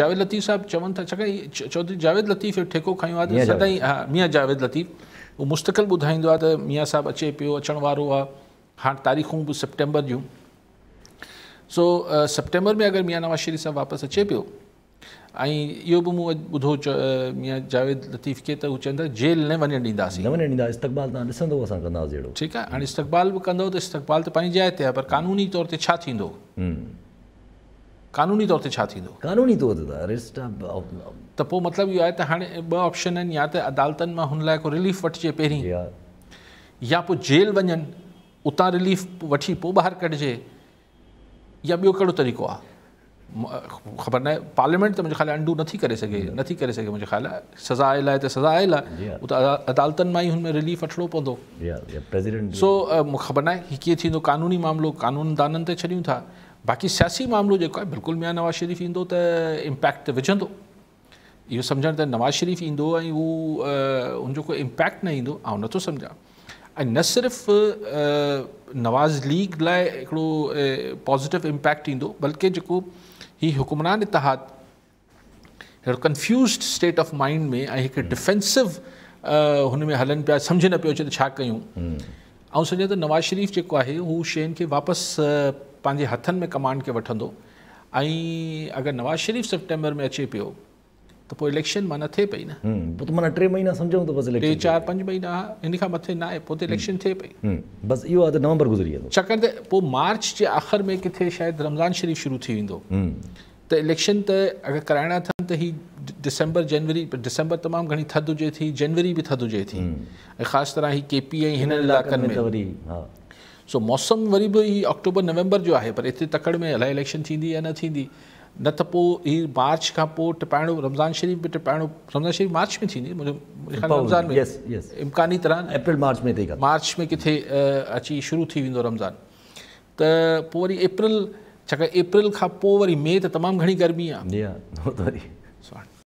जावेद लतीफ़ साहब चवनि था छा चौधरी जावेद लतीफ़ ठेको खयो आहे सदाई हा मियां जावेद लतीफ़ वो मुस्तक़िल बुधाई आहे मियाँ साहब अचे पो अचणु वारो आहे हाणे तारीख़ूं बि सेप्टेम्बर सो सप्टेंबर में अगर मियाँ नवाज़ शरीफ़ साहब वापस अचे पियो ऐं इहो बि मूं अॼु ॿुधो जावेद लतीफ़ खे त हू चवंदा जेल न वञणु ॾींदासीं न वञणु ॾींदा इस्तक़बाल तव्हां ॾिसंदो असां कंदासीं अहिड़ो ठीकु पर हम्म। क़ानूनी तौर पर कानूनी तौर ते कानूनी तौर ते अरेस्ट त पोइ मतिलबु इहो आहे ऑप्शन आहिनि या त अदालतुनि मां हुन रिलीफ वठिजे पहिरीं या जेल वञनि उतां रिलीफ वठी पोइ ॿाहिरि या बो कड़ो तरीक़ो आ ख़बर ना पार्लियामेंट त मुंहिंजे ख़्याल अंडू नथी करे सघे नथी करे सघे मुंहिंजे ख़्याल सज़ा आयल आहे त सज़ा आयल आहे उहो त अदालतुनि मां ई हुन में रिलीफ वठिणो पवंदो सो मूंखे ख़बर न आहे कानूनी मामलों कानूनदाननि ते था बाक़ी सियासी मामिलो जेको आहे बिल्कुलु मियां नवाज़ शरीफ़ ईंदो तो इम्पैक्ट ते यो समझ नवाज़ शरीफ़ ईंदो ऐं उहो उनजो को इम्पैक्ट न ईंदो आउं नथो सम्झां न सिर्फ़ नवाज़ लीग लाइ हिकिड़ो पॉज़िटिव इम्पैक्ट ईंदो बल्कि जो हि हुकुमरान इतिहाद हिकिड़ो कंफ्यूज़ स्टेट ऑफ माइंड में एक डिफेंसिव हम्म। हुन हलन हलनि पिया न पे अचे तो क्यों और हम्म। ऐं सम्झां नवाज़ शरीफ़ जेको आहे हू शयुनि खे वापसि पंहिंजे हथनि में कमांड के वठंदो ऐं नवाज़ शरीफ़ सेप्टेम्बर में अचे पियो तो इलेक्शन माना थे पी न हम्म, पोइ त माना टे महीना सम्झूं त बसि टे चारि पंज महीना हिन खां मथे न इलेक्शन हम्म, थिए पई हम्म, बसि इहो आहे नवंबर गुज़री वेंदो मार्च जे आख़िर में किथे शायद रमज़ान शरीफ़ शुरू थी वेंदो त इलेक्शन त अगरि कराइणा अथनि तो ही डिसंबर जनवरी डिसंबर तमामु घणी थधि हुजे थी जनवरी भी थद हुए थी खास तरह ही के पी में सो मौसम वरी भी अक्टूबर नवंबर जो है पर एतिरे तकड़ में अलाए इलेक्शन थी या नी थींदी न त पोइ मार्च खां पोइ रमज़ान शरीफ़ बि टिपायण रमज़ान शरीफ़ मार्च में थी रमज़ान में इम्कानी तरह अप्रैल मार्च में मार्च में किथे अची शुरू थी वेंदो रमज़ान तो वो वरी अप्रैल छाकाणि अप्रैल खां पोइ मे त तमामु घणी गर्मी आहे